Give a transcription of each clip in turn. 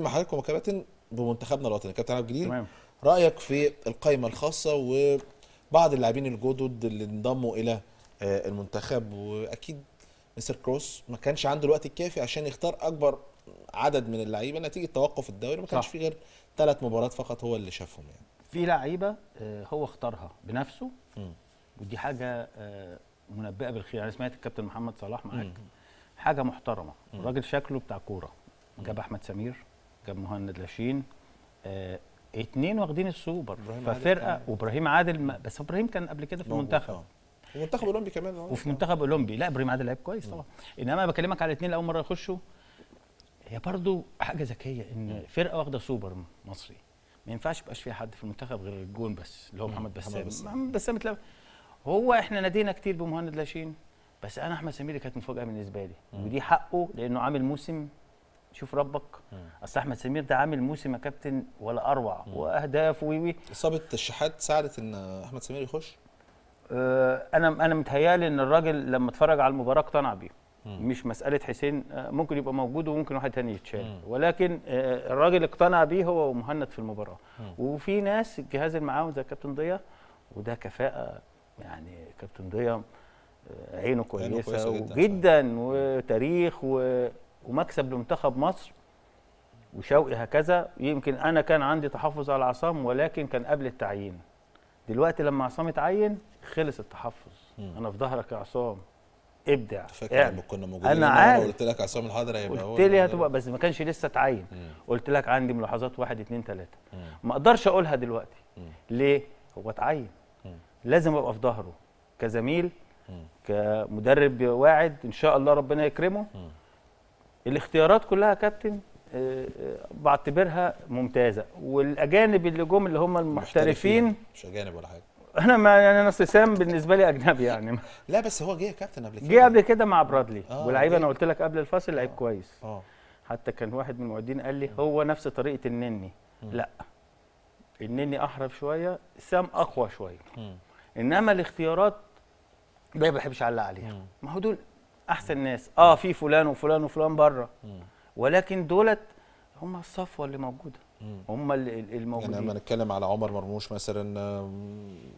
مع حضراتكم كابتن بمنتخبنا الوطني كابتن عبد الجليل تمام. رايك في القائمه الخاصه وبعض اللاعبين الجدد اللي انضموا الى آه، المنتخب واكيد مستر كروس ما كانش عنده الوقت الكافي عشان يختار اكبر عدد من اللعيبه نتيجه توقف الدوري ما كانش في غير ثلاث مباريات فقط هو اللي شافهم يعني في لعيبه آه، هو اختارها بنفسه م. ودي حاجه آه، منبئه بالخير انا سمعت الكابتن محمد صلاح معاك حاجه محترمه الراجل شكله بتاع كوره جاب احمد سمير كان مهند لاشين آه اتنين واخدين السوبر ففرقه وابراهيم عادل بس ابراهيم كان قبل كده في المنتخب آه. ومنتخب اولمبي كمان آه. وفي منتخب اولمبي لا ابراهيم عادل لعيب كويس طبعا انما بكلمك على اتنين اول مره يخشوا هي برضو حاجه ذكيه ان فرقه واخده سوبر مصري ما ينفعش يبقاش فيها حد في المنتخب غير الجون بس اللي هو محمد بسام محمد بسام اتلعب هو احنا نادينا كتير بمهند لاشين بس انا احمد سميري كانت مفاجاه بالنسبه لي ودي حقه لانه عامل موسم شوف ربك اصل احمد سمير ده عامل موسم يا كابتن ولا اروع واهداف وي اصابه الشحات ساعدت ان احمد سمير يخش آه، انا انا متهيالي ان الراجل لما اتفرج على المباراه اقتنع بيه مش مساله حسين آه، ممكن يبقى موجود وممكن واحد تاني يتشال ولكن آه، الراجل اقتنع بيه هو ومهند في المباراه وفي ناس الجهاز المعاون زي كابتن ضياء وده كفاءه يعني كابتن ضياء عينه كويسه, عينه كويسة جدا, جداً وتاريخ و ومكسب لمنتخب مصر وشوقي هكذا يمكن انا كان عندي تحفظ على عصام ولكن كان قبل التعيين دلوقتي لما عصام اتعين خلص التحفظ مم. انا في ظهرك يا عصام ابدع فاكر لما كنا موجودين انا عارف قلت لك عصام الحضري هيبقى قلت لي هتبقى بس ما كانش لسه اتعين قلت لك عندي ملاحظات واحد اتنين تلاته ما اقدرش اقولها دلوقتي مم. ليه؟ هو اتعين لازم ابقى في ظهره كزميل كمدرب واعد ان شاء الله ربنا يكرمه الاختيارات كلها يا كابتن آه، آه، بعتبرها ممتازه والاجانب اللي جم اللي هم المحترفين مش اجانب ولا حاجه انا ما يعني انا سام بالنسبه لي اجنبي يعني لا بس هو جه يا كابتن قبل كده جه قبل كده مع برادلي آه واللعيب انا قلت لك قبل الفاصل لعيب آه كويس آه حتى كان واحد من المعدين قال لي آه. هو نفس طريقه النني لا النني احرف شويه سام اقوى شويه انما الاختيارات ده ما بحبش اعلق عليها ما هو دول احسن ناس اه في فلان وفلان وفلان بره ولكن دولت هم الصفوه اللي موجوده هم الموجودين يعني لما نتكلم على عمر مرموش مثلا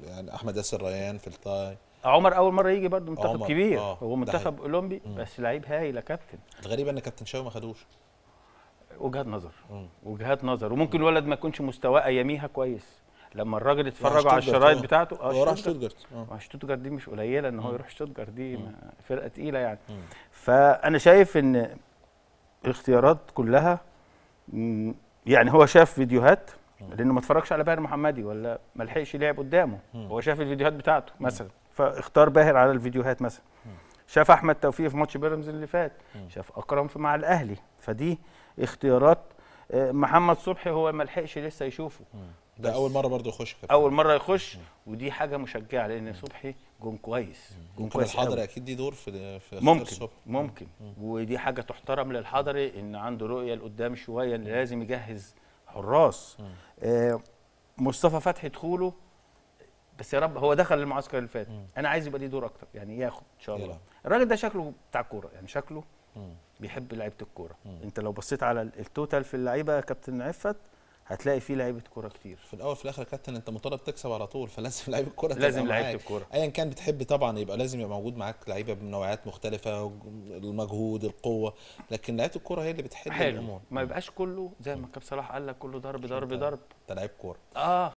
يعني احمد ياسر ريان في الطاي عمر اول مره يجي برضه منتخب كبير آه. هو منتخب اولمبي بس لعيب هايل يا كابتن الغريب ان كابتن شاوي ما خدوش وجهات نظر مم. وجهات نظر وممكن الولد ما يكونش مستواه اياميها كويس لما الراجل اتفرجوا على الشرايط آه. بتاعته اه راح شتوتجارت اه شتوتجارت دي مش قليله ان هو يروح شتوتجارت دي فرقه تقيله يعني مم. فانا شايف ان الاختيارات كلها يعني هو شاف فيديوهات لانه ما اتفرجش على باهر محمدي ولا ما لحقش يلعب قدامه هو شاف الفيديوهات بتاعته مثلا فاختار باهر على الفيديوهات مثلا شاف احمد توفيق في ماتش بيراميدز اللي فات شاف اكرم في مع الاهلي فدي اختيارات آه، محمد صبحي هو ما لحقش لسه يشوفه ده اول مره برضه يخش كابتن اول مره يخش ودي حاجه مشجعه لان صبحي جون كويس جون كويس الحضري اكيد دي دور في في ممكن صبحي. ممكن ودي حاجه تحترم للحضري ان عنده رؤيه لقدام شويه ان لازم يجهز حراس آه مصطفى فتحي دخوله بس يا رب هو دخل المعسكر اللي فات انا عايز يبقى ليه دور اكتر يعني ياخد ان شاء الله الراجل ده شكله بتاع كوره يعني شكله مم. بيحب لعيبه الكوره انت لو بصيت على التوتال في اللعيبه كابتن عفت هتلاقي فيه لعيبه كوره كتير في الاول في الاخر يا كابتن انت مطالب تكسب على طول فلازم لعيبه الكوره لازم لعيبه الكوره ايا كان بتحب طبعا يبقى لازم يبقى موجود معاك لعيبه من نوعيات مختلفه المجهود القوه لكن لعيبه الكوره هي اللي بتحل حلو. الامور ما يبقاش كله زي ما كابتن صلاح قال لك كله ضرب ضرب ضرب انت لعيب كوره اه